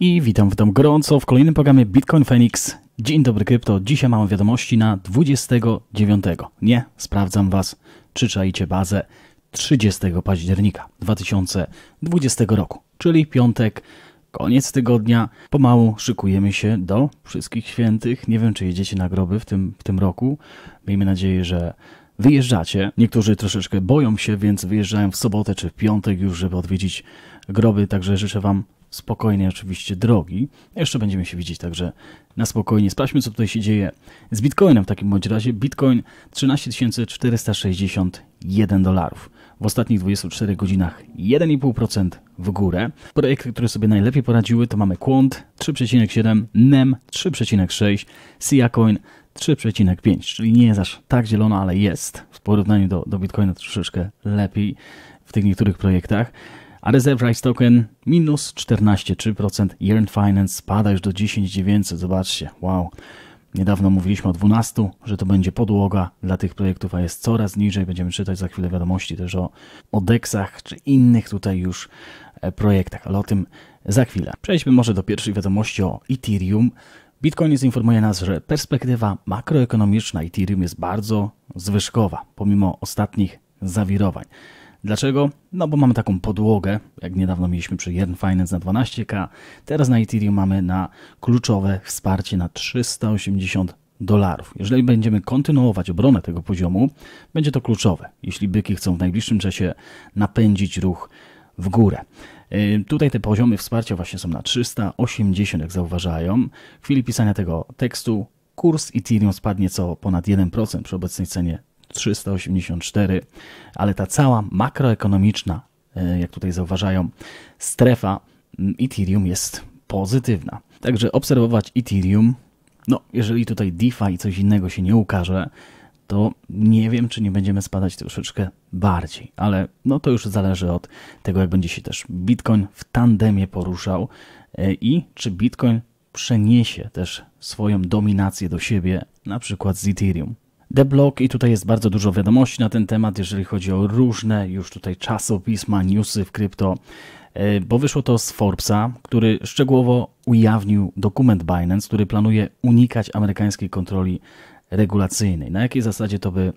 I witam, w witam gorąco w kolejnym programie Bitcoin Phoenix. Dzień dobry krypto, dzisiaj mamy wiadomości na 29. Nie, sprawdzam Was, czy czajcie bazę 30 października 2020 roku, czyli piątek, koniec tygodnia. Pomału szykujemy się do wszystkich świętych. Nie wiem, czy jedziecie na groby w tym, w tym roku. Miejmy nadzieję, że wyjeżdżacie. Niektórzy troszeczkę boją się, więc wyjeżdżają w sobotę czy w piątek już, żeby odwiedzić groby. Także życzę Wam spokojnej oczywiście drogi. Jeszcze będziemy się widzieć, także na spokojnie. Sprawdźmy, co tutaj się dzieje z Bitcoinem w takim bądź razie. Bitcoin 13 461 dolarów. W ostatnich 24 godzinach 1,5% w górę. Projekty, które sobie najlepiej poradziły to mamy Quant 3,7, NEM 3,6, SiaCoin 3,5, czyli nie jest aż tak zielono, ale jest w porównaniu do, do Bitcoina troszeczkę lepiej w tych niektórych projektach a Reserve Rice Token minus 14,3%. Yearn Finance spada już do 10,900. Zobaczcie, wow. Niedawno mówiliśmy o 12, że to będzie podłoga dla tych projektów, a jest coraz niżej. Będziemy czytać za chwilę wiadomości też o, o czy innych tutaj już e, projektach, ale o tym za chwilę. Przejdźmy może do pierwszej wiadomości o Ethereum. Bitcoin informuje nas, że perspektywa makroekonomiczna Ethereum jest bardzo zwyżkowa, pomimo ostatnich zawirowań. Dlaczego? No bo mamy taką podłogę, jak niedawno mieliśmy przy Yearn Finance na 12K, teraz na Ethereum mamy na kluczowe wsparcie na 380 dolarów. Jeżeli będziemy kontynuować obronę tego poziomu, będzie to kluczowe, jeśli byki chcą w najbliższym czasie napędzić ruch w górę. Y, tutaj te poziomy wsparcia właśnie są na 380, jak zauważają. W chwili pisania tego tekstu kurs Ethereum spadnie co ponad 1% przy obecnej cenie 384, ale ta cała makroekonomiczna, e, jak tutaj zauważają, strefa mm, Ethereum jest pozytywna. Także obserwować Ethereum, no jeżeli tutaj DeFi i coś innego się nie ukaże, to nie wiem, czy nie będziemy spadać troszeczkę bardziej, ale no to już zależy od tego, jak będzie się też Bitcoin w tandemie poruszał e, i czy Bitcoin przeniesie też swoją dominację do siebie, na przykład z Ethereum. The Block i tutaj jest bardzo dużo wiadomości na ten temat, jeżeli chodzi o różne już tutaj czasopisma, newsy w krypto, e, bo wyszło to z Forbesa, który szczegółowo ujawnił dokument Binance, który planuje unikać amerykańskiej kontroli regulacyjnej. Na jakiej zasadzie to by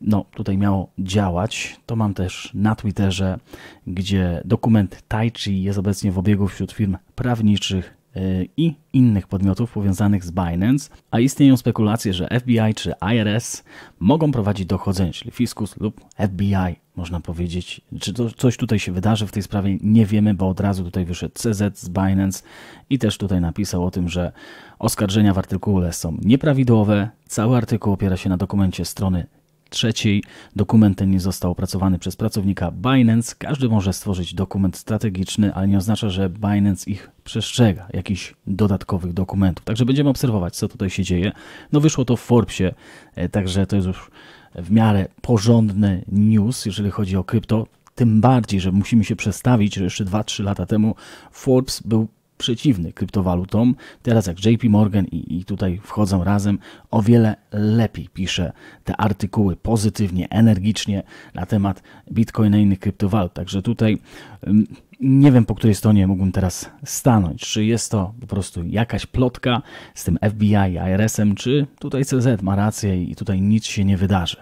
no, tutaj miało działać. To mam też na Twitterze, gdzie dokument Tai jest obecnie w obiegu wśród firm prawniczych Y, i innych podmiotów powiązanych z Binance, a istnieją spekulacje, że FBI czy IRS mogą prowadzić dochodzenie, czyli fiskus lub FBI, można powiedzieć. Czy to, coś tutaj się wydarzy w tej sprawie, nie wiemy, bo od razu tutaj wyszedł CZ z Binance i też tutaj napisał o tym, że oskarżenia w artykule są nieprawidłowe. Cały artykuł opiera się na dokumencie strony trzeciej. Dokument ten nie został opracowany przez pracownika Binance. Każdy może stworzyć dokument strategiczny, ale nie oznacza, że Binance ich przestrzega jakichś dodatkowych dokumentów. Także będziemy obserwować, co tutaj się dzieje. No wyszło to w Forbesie, e, także to jest już w miarę porządny news, jeżeli chodzi o krypto. Tym bardziej, że musimy się przestawić, że jeszcze 2-3 lata temu Forbes był przeciwny kryptowalutom. Teraz jak JP Morgan i, i, tutaj wchodzą razem, o wiele lepiej pisze te artykuły pozytywnie, energicznie na temat Bitcoina i innych kryptowalut. Także tutaj mm, nie wiem po której stronie mógłbym teraz stanąć. Czy jest to po prostu jakaś plotka z tym FBI, IRS-em, czy tutaj CZ ma rację i tutaj nic się nie wydarzy.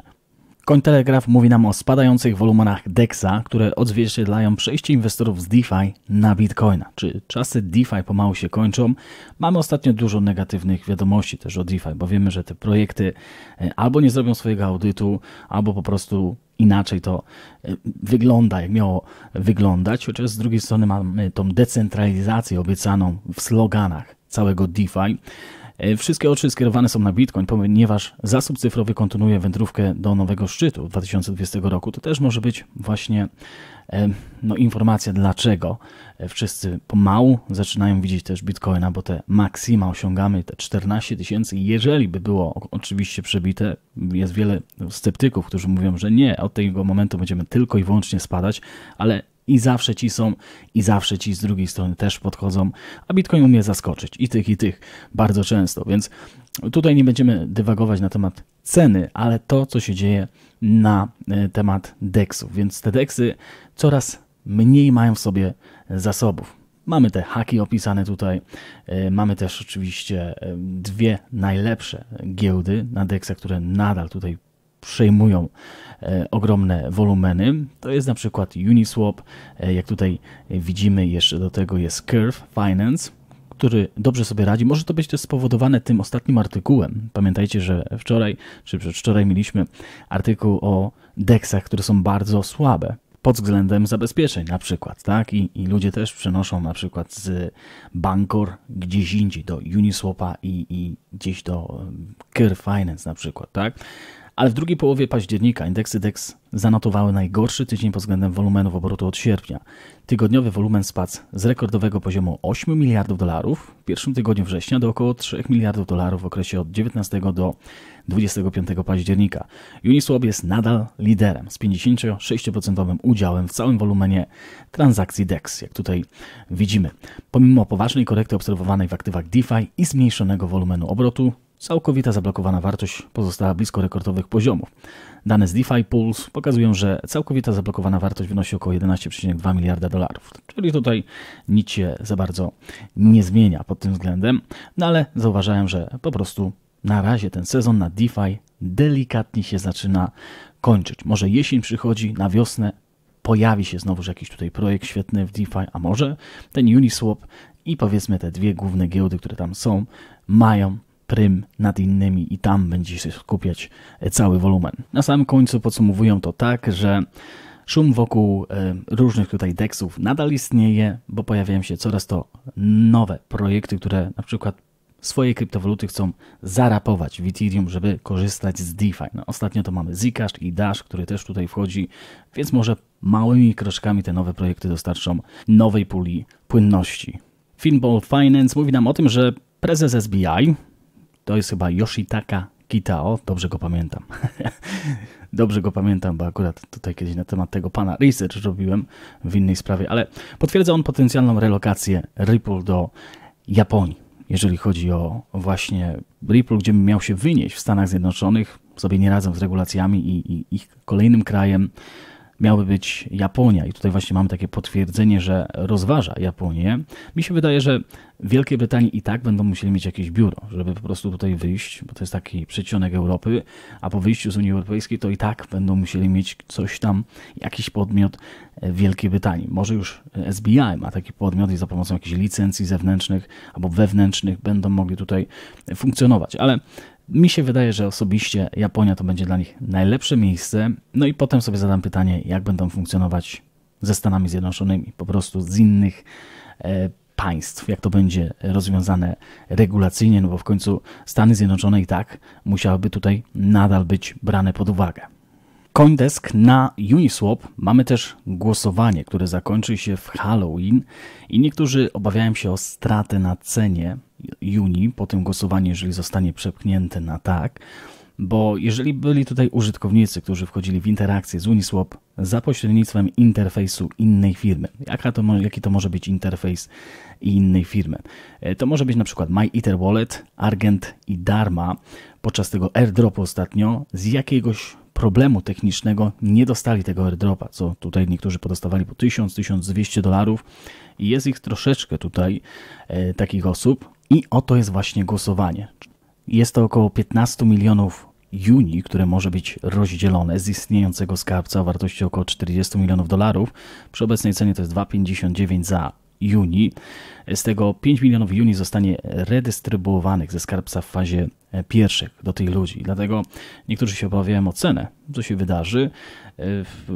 Cointelegraph mówi nam o spadających wolumenach DEXa, które odzwierciedlają przejście inwestorów z DeFi na Bitcoina. Czy czasy DeFi pomału się kończą? Mamy ostatnio dużo negatywnych wiadomości też o DeFi, bo wiemy, że te projekty e, albo nie zrobią swojego audytu, albo po prostu inaczej to e, wygląda, jak miało wyglądać. Chociaż z drugiej strony mamy tą decentralizację obiecaną w sloganach całego DeFi. E, wszystkie oczy skierowane są na Bitcoin, ponieważ zasób cyfrowy kontynuuje wędrówkę do nowego szczytu 2020 roku. To też może być właśnie e, no, informacja, dlaczego e, wszyscy pomału zaczynają widzieć też Bitcoina, bo te maksima osiągamy, te 14 tysięcy, jeżeli by było oczywiście przebite, jest wiele sceptyków, którzy mówią, że nie, od tego momentu będziemy tylko i wyłącznie spadać, ale i zawsze ci są, i zawsze ci z drugiej strony też podchodzą, a Bitcoin umie zaskoczyć i tych, i tych bardzo często, więc tutaj nie będziemy dywagować na temat ceny, ale to, co się dzieje na e, temat deksów, więc te deksy coraz mniej mają w sobie zasobów. Mamy te haki opisane tutaj. E, mamy też oczywiście e, dwie najlepsze giełdy na deksach, które nadal tutaj przejmują e, ogromne wolumeny. To jest na przykład Uniswap, e, jak tutaj widzimy, jeszcze do tego jest Curve Finance, który dobrze sobie radzi. Może to być też spowodowane tym ostatnim artykułem. Pamiętajcie, że wczoraj czy przedwczoraj mieliśmy artykuł o deksach, które są bardzo słabe pod względem zabezpieczeń na przykład, tak? I, I, ludzie też przenoszą na przykład z Bankor gdzieś indziej, do Uniswapa i, i gdzieś do e, Curve Finance na przykład, tak? ale w drugiej połowie października indeksy DEX zanotowały najgorszy tydzień pod względem w obrotu od sierpnia. Tygodniowy wolumen spadł z rekordowego poziomu 8 miliardów dolarów w pierwszym tygodniu września do około 3 miliardów dolarów w okresie od 19 do 25 października. Uniswap jest nadal liderem z 56% udziałem w całym wolumenie transakcji DEX, jak tutaj widzimy. Pomimo poważnej korekty obserwowanej w aktywach DeFi i zmniejszonego wolumenu obrotu, Całkowita zablokowana wartość pozostała blisko rekordowych poziomów. Dane z DeFi Pulse pokazują, że całkowita zablokowana wartość wynosi około 11,2 miliarda dolarów. Czyli tutaj nic się za bardzo nie zmienia pod tym względem, no ale zauważałem, że po prostu na razie ten sezon na DeFi delikatnie się zaczyna kończyć. Może jesień przychodzi, na wiosnę pojawi się znowu jakiś tutaj projekt świetny w DeFi, a może ten Uniswap i powiedzmy te dwie główne giełdy, które tam są, mają prym nad innymi i tam będzie się skupiać e, cały wolumen. Na samym końcu podsumowują to tak, że Szum wokół e, różnych tutaj deksów nadal istnieje, bo pojawiają się coraz to nowe projekty, które na przykład swoje kryptowaluty chcą zarapować w Ethereum, żeby korzystać z DeFi. No, ostatnio to mamy Zcash i Dash, który też tutaj wchodzi, więc może małymi kroczkami te nowe projekty dostarczą nowej puli płynności. Finball Finance mówi nam o tym, że prezes SBI, to jest chyba Yoshitaka Kitao, dobrze go pamiętam. dobrze go pamiętam, bo akurat tutaj kiedyś na temat tego pana research robiłem w innej sprawie, ale potwierdza on potencjalną relokację Ripple do Japonii. Jeżeli chodzi o właśnie Ripple, gdzie miał się wynieść w Stanach Zjednoczonych, sobie nie radzą z regulacjami i, i ich kolejnym krajem miały być Japonia. I tutaj właśnie mamy takie potwierdzenie, że rozważa Japonię. Mi się wydaje, że Wielkiej Brytanii i tak będą musieli mieć jakieś biuro, żeby po prostu tutaj wyjść, bo to jest taki przycionek Europy, a po wyjściu z Unii Europejskiej to i tak będą musieli mieć coś tam, jakiś podmiot w Wielkiej Brytanii. Może już SBI ma taki podmiot i za pomocą jakichś licencji zewnętrznych albo wewnętrznych będą mogli tutaj funkcjonować, ale mi się wydaje, że osobiście Japonia to będzie dla nich najlepsze miejsce. No i potem sobie zadam pytanie, jak będą funkcjonować ze Stanami Zjednoczonymi, po prostu z innych e, państw, jak to będzie rozwiązane regulacyjnie, no bo w końcu Stany Zjednoczone i tak musiałyby tutaj nadal być brane pod uwagę. Coindesk na Uniswap mamy też głosowanie, które zakończy się w Halloween i niektórzy obawiają się o stratę na cenie Uni po tym głosowaniu, jeżeli zostanie przepchnięte na tak, bo jeżeli byli tutaj użytkownicy, którzy wchodzili w interakcję z Uniswap za pośrednictwem interfejsu innej firmy. Jaka to, jaki to może być interfejs innej firmy? E, to może być na przykład MyEtherWallet, Argent i Dharma podczas tego airdropu ostatnio z jakiegoś problemu technicznego nie dostali tego airdropa, co tutaj niektórzy podostawali po 1000-1200 dolarów jest ich troszeczkę tutaj e, takich osób i oto jest właśnie głosowanie. Jest to około 15 milionów Juni, które może być rozdzielone z istniejącego skarbca o wartości około 40 milionów dolarów. Przy obecnej cenie to jest 2,59 za juni. Z tego 5 milionów juni zostanie redystrybuowanych ze skarbca w fazie pierwszych do tych ludzi. Dlatego niektórzy się obawiają o cenę, co się wydarzy e,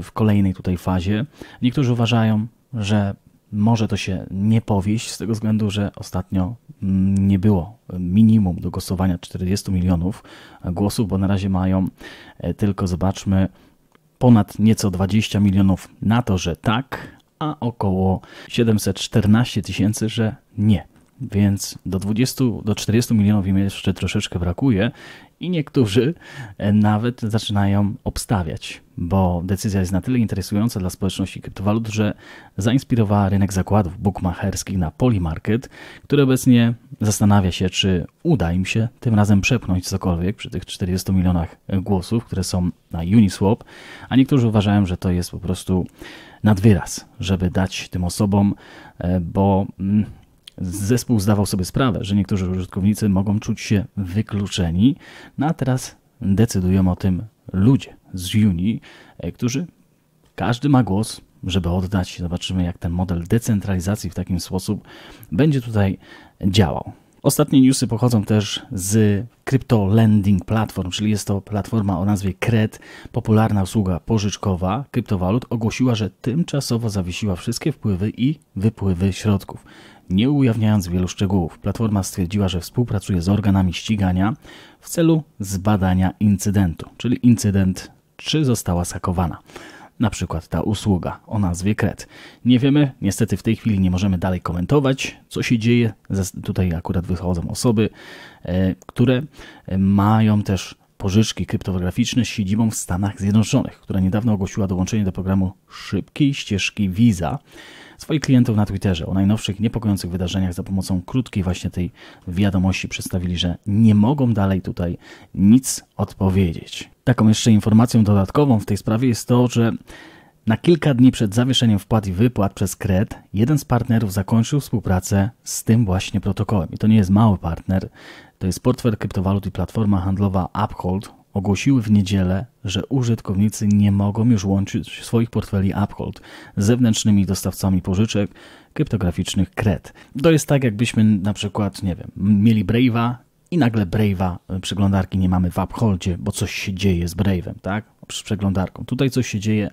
w kolejnej tutaj fazie. Niektórzy uważają, że może to się nie powieść, z tego względu, że ostatnio mm, nie było minimum do głosowania 40 milionów głosów, bo na razie mają e, tylko, zobaczmy, ponad nieco 20 milionów na to, że tak, a około 714 tysięcy, że nie. Więc do 20 do 40 milionów im jeszcze troszeczkę brakuje i niektórzy e, nawet zaczynają obstawiać, bo decyzja jest na tyle interesująca dla społeczności kryptowalut, że zainspirowała rynek zakładów bukmacherskich na Polymarket, który obecnie zastanawia się, czy uda im się tym razem przepchnąć cokolwiek przy tych 40 milionach głosów, które są na Uniswap, a niektórzy uważają, że to jest po prostu nad wyraz, żeby dać tym osobom, e, bo mm, zespół zdawał sobie sprawę, że niektórzy użytkownicy mogą czuć się wykluczeni, no a teraz decydują o tym ludzie z Unii, e, którzy każdy ma głos, żeby oddać. Zobaczymy, jak ten model decentralizacji w takim sposób będzie tutaj działał. Ostatnie newsy pochodzą też z Crypto Lending Platform, czyli jest to platforma o nazwie Kred, popularna usługa pożyczkowa kryptowalut, ogłosiła, że tymczasowo zawiesiła wszystkie wpływy i wypływy środków. Nie ujawniając wielu szczegółów, platforma stwierdziła, że współpracuje z organami ścigania w celu zbadania incydentu, czyli incydent czy została sakowana na przykład ta usługa o nazwie Kret. Nie wiemy, niestety w tej chwili nie możemy dalej komentować, co się dzieje. Tutaj akurat wychodzą osoby, e, które mają też pożyczki kryptograficzne z siedzibą w Stanach Zjednoczonych, która niedawno ogłosiła dołączenie do programu szybkiej ścieżki Visa swoich klientów na Twitterze. O najnowszych niepokojących wydarzeniach za pomocą krótkiej właśnie tej wiadomości przedstawili, że nie mogą dalej tutaj nic odpowiedzieć. Taką jeszcze informacją dodatkową w tej sprawie jest to, że na kilka dni przed zawieszeniem wpłat i wypłat przez Kred, jeden z partnerów zakończył współpracę z tym właśnie protokołem. I to nie jest mały partner to jest portfel kryptowalut i platforma handlowa Uphold, ogłosiły w niedzielę, że użytkownicy nie mogą już łączyć swoich portfeli Uphold z zewnętrznymi dostawcami pożyczek kryptograficznych kred. To jest tak, jakbyśmy na przykład, nie wiem, mieli Brave'a i nagle Brave'a y, przeglądarki nie mamy w Upholdzie, bo coś się dzieje z Brave'em, tak? Z przeglądarką. Tutaj coś się dzieje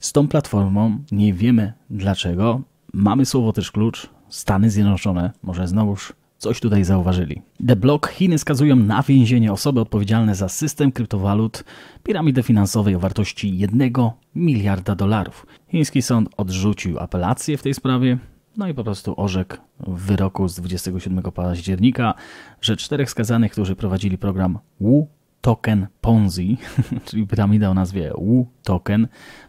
z tą platformą, nie wiemy dlaczego. Mamy słowo też klucz, Stany Zjednoczone, może znowuż Coś tutaj zauważyli. The Block Chiny skazują na więzienie osoby odpowiedzialne za system kryptowalut piramidy finansowej o wartości 1 miliarda dolarów. Chiński sąd odrzucił apelację w tej sprawie, no i po prostu orzekł w wyroku z 27 października, że czterech skazanych, którzy prowadzili program Wu Token Ponzi, czyli piramida o nazwie Wu Token,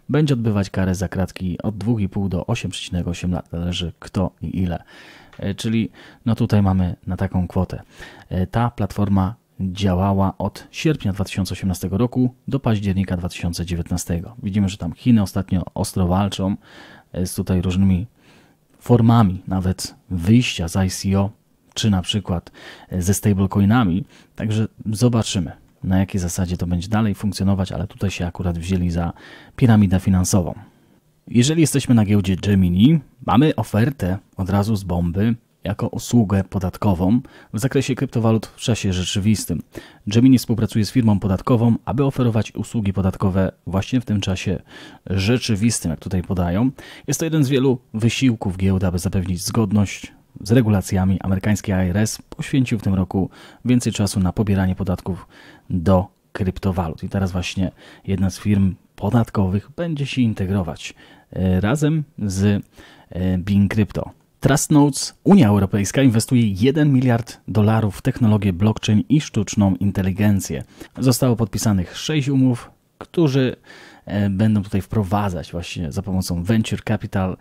będzie odbywać karę za kratki od 2,5 do 8,8 lat. Należy kto i ile. E, czyli no tutaj mamy na taką kwotę. E, ta platforma działała od sierpnia 2018 roku do października 2019. Widzimy, że tam Chiny ostatnio ostro walczą e, z tutaj różnymi formami nawet wyjścia z ICO, czy na przykład ze stablecoinami. Także zobaczymy, na jakiej zasadzie to będzie dalej funkcjonować, ale tutaj się akurat wzięli za piramidę finansową. Jeżeli jesteśmy na giełdzie Gemini, mamy ofertę od razu z bomby jako usługę podatkową w zakresie kryptowalut w czasie rzeczywistym. Gemini współpracuje z firmą podatkową, aby oferować usługi podatkowe właśnie w tym czasie rzeczywistym, jak tutaj podają. Jest to jeden z wielu wysiłków giełdy, aby zapewnić zgodność z regulacjami. Amerykański IRS poświęcił w tym roku więcej czasu na pobieranie podatków do kryptowalut. I teraz właśnie jedna z firm podatkowych będzie się integrować E, razem z e, Bing Crypto. Trust Notes, Unia Europejska inwestuje 1 miliard dolarów w technologię blockchain i sztuczną inteligencję. Zostało podpisanych 6 umów którzy e, będą tutaj wprowadzać właśnie za pomocą Venture Capital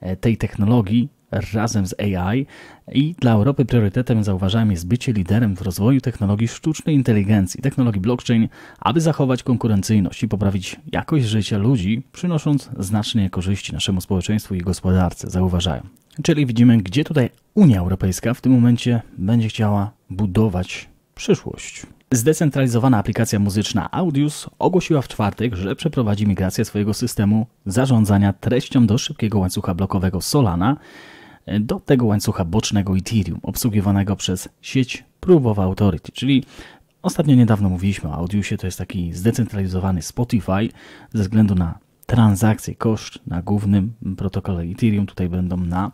e, tej technologii razem z AI i dla Europy priorytetem zauważam jest bycie liderem w rozwoju technologii sztucznej inteligencji, technologii blockchain, aby zachować konkurencyjność i poprawić jakość życia ludzi, przynosząc znacznie korzyści naszemu społeczeństwu i gospodarce, zauważają. Czyli widzimy, gdzie tutaj Unia Europejska w tym momencie będzie chciała budować przyszłość. Zdecentralizowana aplikacja muzyczna Audius ogłosiła w czwartek, że przeprowadzi migrację swojego systemu zarządzania treścią do szybkiego łańcucha blokowego Solana do tego łańcucha bocznego Ethereum obsługiwanego przez sieć Proof of Authority, czyli ostatnio niedawno mówiliśmy o Audiusie, to jest taki zdecentralizowany Spotify ze względu na transakcje, koszt na głównym protokole Ethereum, tutaj będą na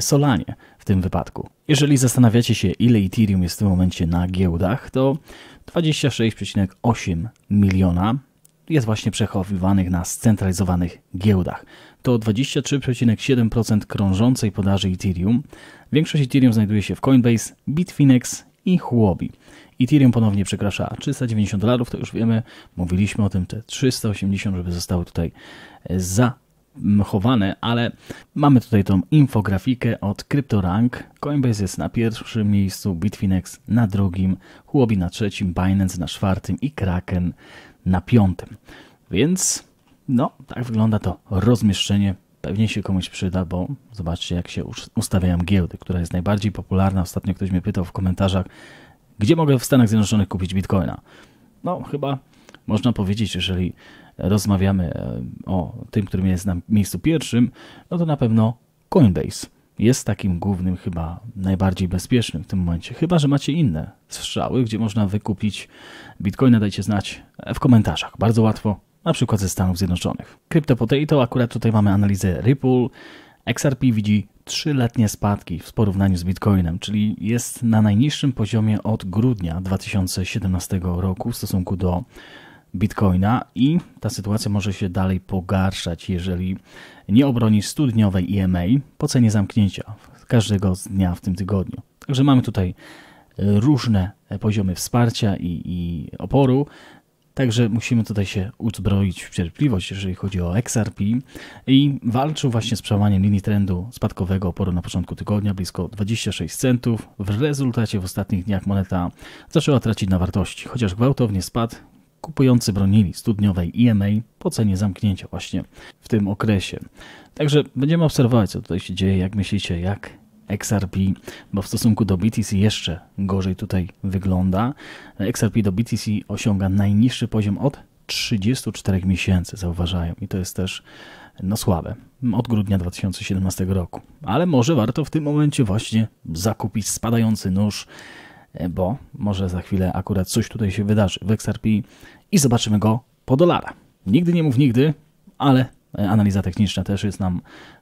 Solanie w tym wypadku. Jeżeli zastanawiacie się, ile Ethereum jest w tym momencie na giełdach, to 26,8 miliona jest właśnie przechowywanych na scentralizowanych giełdach. To 23,7% krążącej podaży Ethereum. Większość Ethereum znajduje się w Coinbase, Bitfinex i Huobi. Ethereum ponownie przekracza 390 dolarów, to już wiemy, mówiliśmy o tym, te 380, żeby zostały tutaj e, za ale mamy tutaj tą infografikę od CryptoRank. Coinbase jest na pierwszym miejscu, Bitfinex na drugim, Huobi na trzecim, Binance na czwartym i Kraken na piątym. Więc no, tak wygląda to rozmieszczenie. Pewnie się komuś przyda, bo zobaczcie jak się ustawiają giełdy, która jest najbardziej popularna. Ostatnio ktoś mnie pytał w komentarzach, gdzie mogę w Stanach Zjednoczonych kupić bitcoina? No, chyba można powiedzieć, jeżeli rozmawiamy e, o tym, którym jest na miejscu pierwszym, no to na pewno Coinbase jest takim głównym, chyba najbardziej bezpiecznym w tym momencie. Chyba, że macie inne strzały, gdzie można wykupić bitcoina, dajcie znać w komentarzach. Bardzo łatwo, na przykład ze Stanów Zjednoczonych. Crypto to akurat tutaj mamy analizę Ripple, XRP widzi trzyletnie spadki w porównaniu z Bitcoinem, czyli jest na najniższym poziomie od grudnia 2017 roku w stosunku do Bitcoina i ta sytuacja może się dalej pogarszać, jeżeli nie obroni 100-dniowej EMA po cenie zamknięcia każdego dnia w tym tygodniu. Także mamy tutaj różne poziomy wsparcia i, i oporu. Także musimy tutaj się uzbroić w cierpliwość, jeżeli chodzi o XRP i walczył właśnie z przełamaniem linii trendu spadkowego oporu na początku tygodnia blisko 26 centów. W rezultacie w ostatnich dniach moneta zaczęła tracić na wartości, chociaż gwałtownie spadł, kupujący bronili studniowej EMA po cenie zamknięcia właśnie w tym okresie. Także będziemy obserwować, co tutaj się dzieje, jak myślicie, jak XRP, bo w stosunku do BTC jeszcze gorzej tutaj wygląda. XRP do BTC osiąga najniższy poziom od 34 miesięcy, zauważają, i to jest też no słabe od grudnia 2017 roku. Ale może warto w tym momencie właśnie zakupić spadający nóż, e, bo może za chwilę akurat coś tutaj się wydarzy w XRP i zobaczymy go po dolara. Nigdy nie mów nigdy, ale e, analiza techniczna też jest nam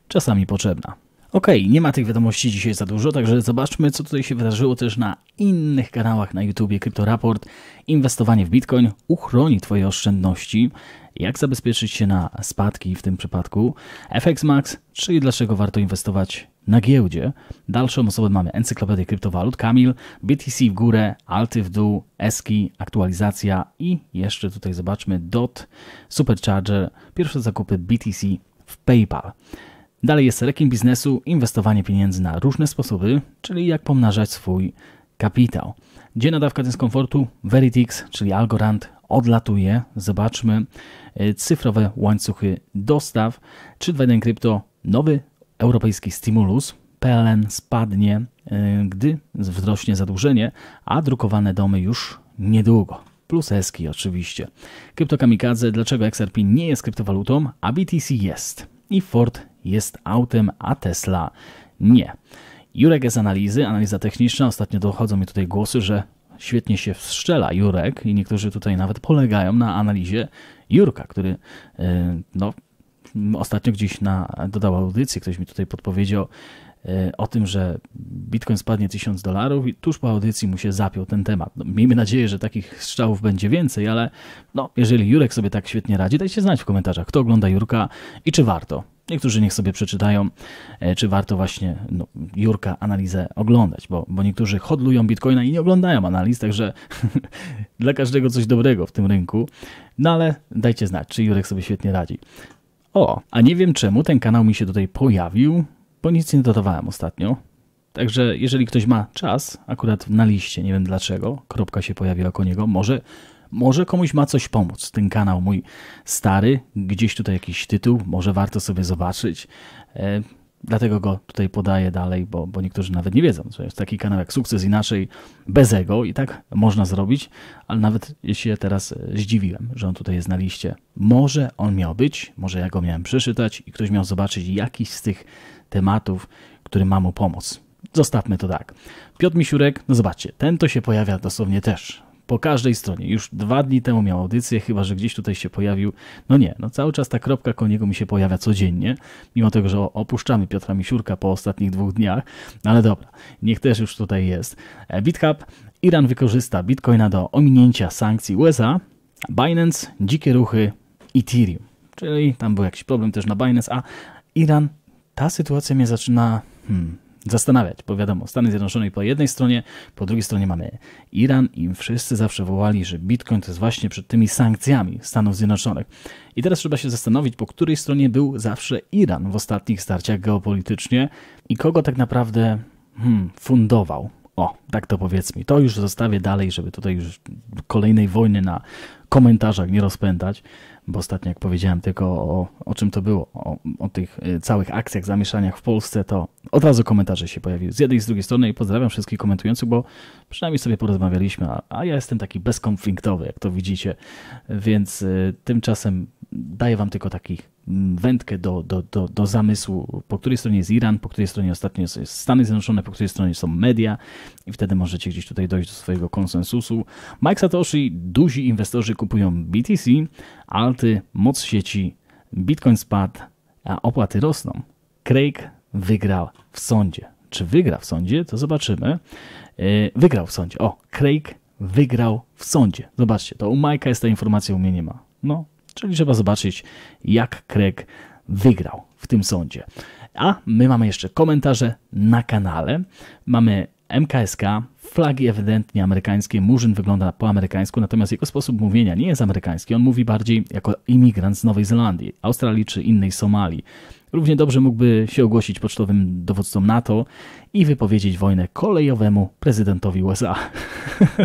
czasami potrzebna. Okej, okay, nie ma tych wiadomości dzisiaj za dużo, także zobaczmy, co tutaj się wydarzyło też na innych kanałach na YouTubie. Kryptoraport, inwestowanie w Bitcoin uchroni Twoje oszczędności, jak zabezpieczyć się na spadki w tym przypadku, FX Max, czyli dlaczego warto inwestować na giełdzie. Dalszą osobę mamy encyklopedię kryptowalut, Kamil, BTC w górę, Alty w dół, ESKI, aktualizacja i jeszcze tutaj zobaczmy DOT, Supercharger, pierwsze zakupy BTC w PayPal. Dalej jest rekin biznesu, inwestowanie pieniędzy na różne sposoby, czyli jak pomnażać swój kapitał. Gdzie nadawka dyskomfortu, Veritix, czyli Algorand, odlatuje. Zobaczmy y, cyfrowe łańcuchy dostaw, 321 krypto, nowy europejski stimulus, PLN spadnie, y, gdy wzrośnie zadłużenie, a drukowane domy już niedługo. Plus eski oczywiście. Kryptokamikadze, dlaczego XRP nie jest kryptowalutą, a BTC jest. I Ford jest autem, a Tesla nie. Jurek jest analizy, analiza techniczna. Ostatnio dochodzą mi tutaj głosy, że świetnie się wstrzela Jurek i niektórzy tutaj nawet polegają na analizie Jurka, który y, no, ostatnio gdzieś na, dodał audycję, ktoś mi tutaj podpowiedział, E, o tym, że bitcoin spadnie 1000 dolarów i tuż po audycji mu się zapiął ten temat. No, miejmy nadzieję, że takich strzałów będzie więcej, ale no, jeżeli Jurek sobie tak świetnie radzi, dajcie znać w komentarzach, kto ogląda Jurka i czy warto. Niektórzy niech sobie przeczytają, e, czy warto właśnie no, Jurka analizę oglądać, bo, bo niektórzy hodlują bitcoina i nie oglądają analiz, także dla każdego coś dobrego w tym rynku. No ale dajcie znać, czy Jurek sobie świetnie radzi. O, a nie wiem czemu ten kanał mi się tutaj pojawił bo nic nie dodawałem ostatnio. Także jeżeli ktoś ma czas, akurat na liście, nie wiem dlaczego, kropka się pojawiła koło niego, może, może komuś ma coś pomóc. Ten kanał mój stary, gdzieś tutaj jakiś tytuł, może warto sobie zobaczyć. E, dlatego go tutaj podaję dalej, bo, bo niektórzy nawet nie wiedzą, że jest taki kanał jak Sukces Inaczej, bez ego i tak można zrobić, ale nawet się teraz e, zdziwiłem, że on tutaj jest na liście. Może on miał być, może ja go miałem przeczytać i ktoś miał zobaczyć jakiś z tych tematów, który ma mu pomóc. Zostawmy to tak. Piotr Misiurek, no zobaczcie, ten to się pojawia dosłownie też po każdej stronie. Już dwa dni temu miał audycję, chyba że gdzieś tutaj się pojawił. No nie, no cały czas ta kropka niego mi się pojawia codziennie, mimo tego, że opuszczamy Piotra Misiurka po ostatnich dwóch dniach. No ale dobra, niech też już tutaj jest. E, BitHub, Iran wykorzysta Bitcoina do ominięcia sankcji USA, Binance, dzikie ruchy, Ethereum. Czyli tam był jakiś problem też na Binance, a Iran ta sytuacja mnie zaczyna hmm, zastanawiać, bo wiadomo, Stany Zjednoczone po jednej stronie, po drugiej stronie mamy Iran i wszyscy zawsze wołali, że Bitcoin to jest właśnie przed tymi sankcjami Stanów Zjednoczonych. I teraz trzeba się zastanowić, po której stronie był zawsze Iran w ostatnich starciach geopolitycznie i kogo tak naprawdę hmm, fundował. O, tak to powiedzmy. To już zostawię dalej, żeby tutaj już kolejnej wojny na komentarzach nie rozpętać bo ostatnio jak powiedziałem tylko o, o czym to było, o, o, tych e, całych akcjach, zamieszaniach w Polsce, to od razu komentarze się pojawiły z jednej i z drugiej strony i pozdrawiam wszystkich komentujących, bo przynajmniej sobie porozmawialiśmy, a, a ja jestem taki bezkonfliktowy, jak to widzicie, więc e, tymczasem daję wam tylko takich wędkę do, do, do, do zamysłu, po której stronie jest Iran, po której stronie ostatnio jest Stany Zjednoczone, po której stronie są media i wtedy możecie gdzieś tutaj dojść do swojego konsensusu. Mike Satoshi, duzi inwestorzy kupują BTC, alty, moc sieci, Bitcoin spadł, a opłaty rosną. Craig wygrał w sądzie. Czy wygra w sądzie? To zobaczymy. E, wygrał w sądzie. O, Craig wygrał w sądzie. Zobaczcie, to u Majka jest ta informacja, u mnie nie ma. No, Czyli trzeba zobaczyć, jak Craig wygrał w tym sądzie. A my mamy jeszcze komentarze na kanale. Mamy MKSK, flagi ewidentnie amerykańskie, Murzyn wygląda po amerykańsku, natomiast jego sposób mówienia nie jest amerykański, on mówi bardziej jako imigrant z Nowej Zelandii, Australii czy innej Somalii. Równie dobrze mógłby się ogłosić pocztowym dowódcą NATO i wypowiedzieć wojnę kolejowemu prezydentowi USA.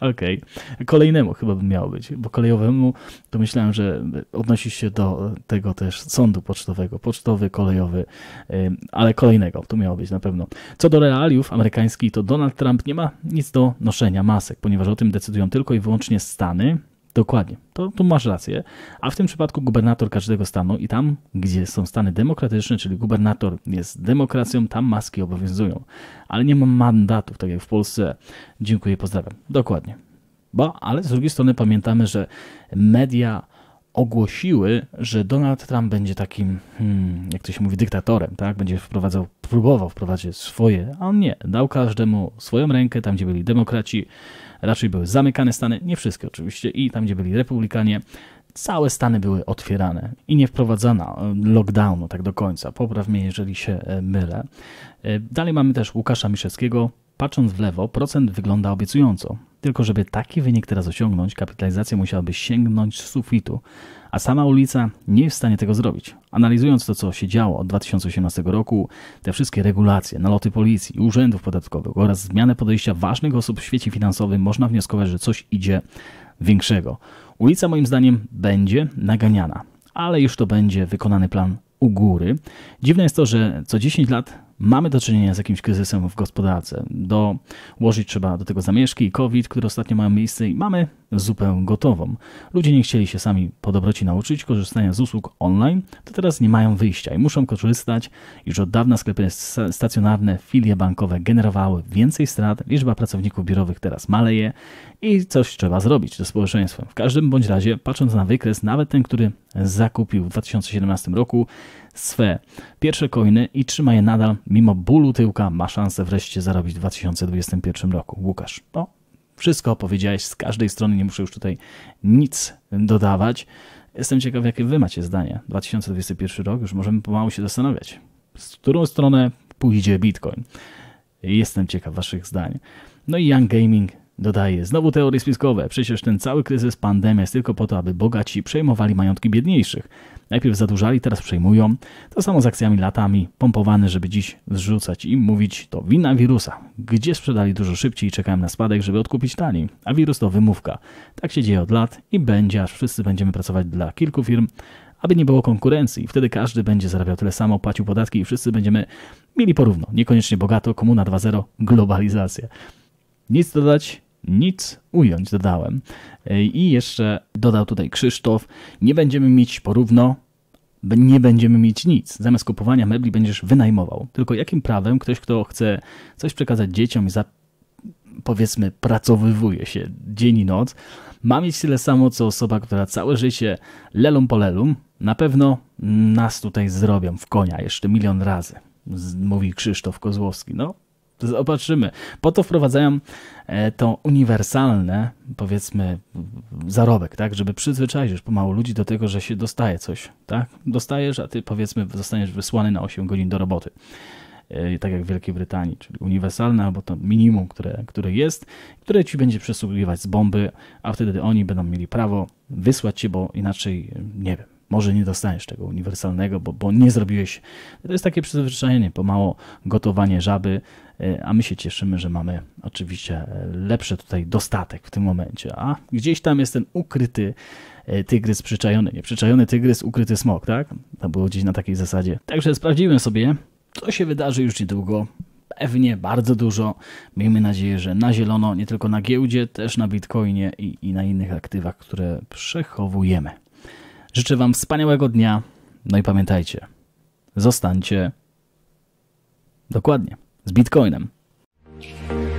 Okej. Okay. Kolejnemu chyba by miało być, bo kolejowemu to myślałem, że odnosi się do tego też sądu pocztowego. Pocztowy, kolejowy, ale kolejnego to miało być na pewno. Co do realiów, amerykański to Donald Trump nie ma nic do noszenia masek, ponieważ o tym decydują tylko i wyłącznie Stany. Dokładnie, to, tu masz rację. A w tym przypadku gubernator każdego stanu i tam, gdzie są stany demokratyczne, czyli gubernator jest demokracją, tam maski obowiązują. Ale nie ma mandatów, tak jak w Polsce. Dziękuję, pozdrawiam. Dokładnie. Bo, ale z drugiej strony pamiętamy, że media ogłosiły, że Donald Trump będzie takim, hmm, jak to się mówi, dyktatorem, tak? Będzie wprowadzał, próbował wprowadzić swoje, a on nie. Dał każdemu swoją rękę, tam gdzie byli demokraci, raczej były zamykane stany, nie wszystkie oczywiście, i tam gdzie byli republikanie, całe stany były otwierane i nie wprowadzano e, lockdownu tak do końca. Popraw mnie, jeżeli się e, mylę. E, dalej mamy też Łukasza Miszewskiego, Patrząc w lewo, procent wygląda obiecująco. Tylko żeby taki wynik teraz osiągnąć, kapitalizacja musiałaby sięgnąć sufitu, a sama ulica nie jest w stanie tego zrobić. Analizując to, co się działo od 2018 roku, te wszystkie regulacje, naloty policji, urzędów podatkowych oraz zmianę podejścia ważnych osób w świecie finansowym, można wnioskować, że coś idzie większego. Ulica moim zdaniem będzie naganiana, ale już to będzie wykonany plan u góry. Dziwne jest to, że co 10 lat mamy do czynienia z jakimś kryzysem w gospodarce. Dołożyć trzeba do tego zamieszki i COVID, które ostatnio mają miejsce i mamy zupę gotową. Ludzie nie chcieli się sami po dobroci nauczyć korzystania z usług online, to teraz nie mają wyjścia i muszą korzystać. Już od dawna sklepy stacjonarne, filie bankowe generowały więcej strat, liczba pracowników biurowych teraz maleje, i coś trzeba zrobić ze społeczeństwem. W każdym bądź razie, patrząc na wykres, nawet ten, który zakupił w 2017 roku swe pierwsze coiny i trzyma je nadal, mimo bólu tyłka, ma szansę wreszcie zarobić w 2021 roku. Łukasz, no, wszystko opowiedziałeś z każdej strony, nie muszę już tutaj nic dodawać. Jestem ciekaw, jakie wy macie zdanie. 2021 rok, już możemy pomału się zastanawiać, z którą stronę pójdzie Bitcoin. Jestem ciekaw waszych zdań. No i Young Gaming Dodaje, znowu teorie spiskowe. Przecież ten cały kryzys, pandemia jest tylko po to, aby bogaci przejmowali majątki biedniejszych. Najpierw zadłużali, teraz przejmują. To samo z akcjami latami, pompowane, żeby dziś zrzucać i mówić to wina wirusa. Gdzie sprzedali dużo szybciej i czekałem na spadek, żeby odkupić taniej. A wirus to wymówka. Tak się dzieje od lat i będzie, aż wszyscy będziemy pracować dla kilku firm, aby nie było konkurencji. Wtedy każdy będzie zarabiał tyle samo, płacił podatki i wszyscy będziemy mieli porówno. Niekoniecznie bogato, komuna 2.0, globalizacja. Nic dodać, nic ująć, dodałem. I jeszcze dodał tutaj Krzysztof, nie będziemy mieć porówno, nie będziemy mieć nic. Zamiast kupowania mebli będziesz wynajmował. Tylko jakim prawem ktoś, kto chce coś przekazać dzieciom i za, powiedzmy pracowywuje się dzień i noc, ma mieć tyle samo, co osoba, która całe życie lelum lelum na pewno nas tutaj zrobią w konia jeszcze milion razy, mówi Krzysztof Kozłowski. No, Zobaczymy. Po to wprowadzają e, to uniwersalne, powiedzmy, zarobek, tak, żeby przyzwyczaić już pomału ludzi do tego, że się dostaje coś, tak? Dostajesz, a ty powiedzmy zostaniesz wysłany na 8 godzin do roboty. E, tak jak w Wielkiej Brytanii, czyli uniwersalne albo to minimum, które, które jest, które ci będzie przysługiwać z bomby, a wtedy oni będą mieli prawo wysłać cię, bo inaczej nie wiem, może nie dostaniesz tego uniwersalnego, bo, bo nie zrobiłeś. To jest takie przyzwyczajenie, pomało gotowanie żaby, E, a my się cieszymy, że mamy oczywiście e, lepszy tutaj dostatek w tym momencie, a gdzieś tam jest ten ukryty e, tygrys przyczajony, nie przyczajony tygrys, ukryty smok, tak? To było gdzieś na takiej zasadzie. Także sprawdziłem sobie, co się wydarzy już niedługo, pewnie bardzo dużo. Miejmy nadzieję, że na zielono, nie tylko na giełdzie, też na Bitcoinie i, i na innych aktywach, które przechowujemy. Życzę Wam wspaniałego dnia, no i pamiętajcie, zostańcie dokładnie z Bitcoinem.